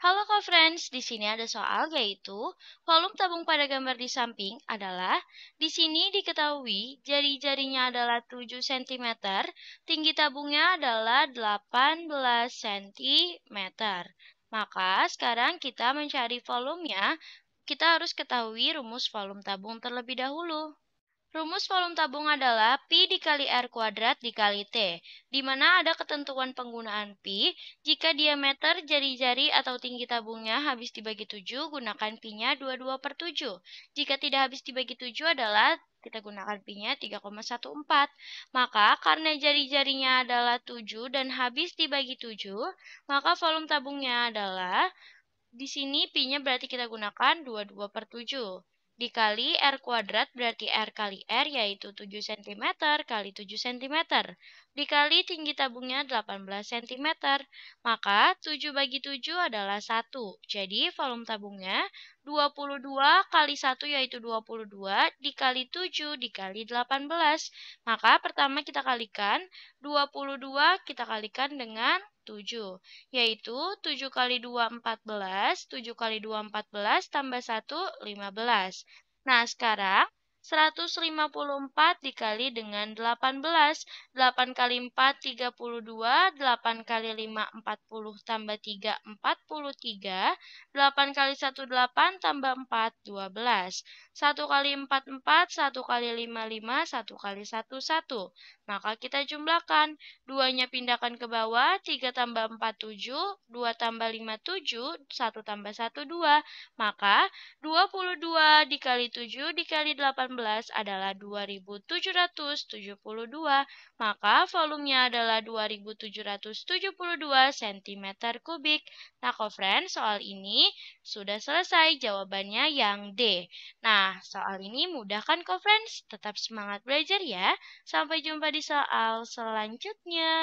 Halo Kak Friends, di sini ada soal yaitu volume tabung pada gambar di samping adalah di sini diketahui jari-jarinya adalah 7 cm, tinggi tabungnya adalah 18 cm. Maka sekarang kita mencari volumenya, kita harus ketahui rumus volume tabung terlebih dahulu. Rumus volume tabung adalah P dikali R kuadrat dikali T, di mana ada ketentuan penggunaan P jika diameter jari-jari atau tinggi tabungnya habis dibagi 7, gunakan pi nya 22 per 7. Jika tidak habis dibagi 7 adalah kita gunakan pi-nya 3,14. Maka karena jari-jarinya adalah 7 dan habis dibagi 7, maka volume tabungnya adalah di sini pi-nya berarti kita gunakan 22 per 7. Dikali R kuadrat berarti R kali R yaitu 7 cm kali 7 cm. Dikali tinggi tabungnya 18 cm. Maka 7 bagi 7 adalah 1. Jadi volume tabungnya 22 kali 1 yaitu 22 dikali 7 dikali 18. Maka pertama kita kalikan 22 kita kalikan dengan 7, yaitu 7 kali 2, 14, 7 kali 2, 14, tambah 1, 15. Nah, sekarang 154 dikali dengan 18, 8 kali 4 32, 8 kali 5 40 tambah 3 43, 8 kali 1 8 tambah 4 12, 1 kali 4 4, 1 kali 5 5, 1 kali 1 1. Maka kita jumlahkan, 2-nya pindahkan ke bawah, 3 tambah 4 7, 2 tambah 5 7, 1 tambah 1 2. Maka 22 dikali 7 dikali 8 adalah 2772, maka volumenya adalah 2772 cm kubik. Nah, kofren, soal ini sudah selesai jawabannya yang D. Nah, soal ini mudah kan kofren? Tetap semangat belajar ya. Sampai jumpa di soal selanjutnya.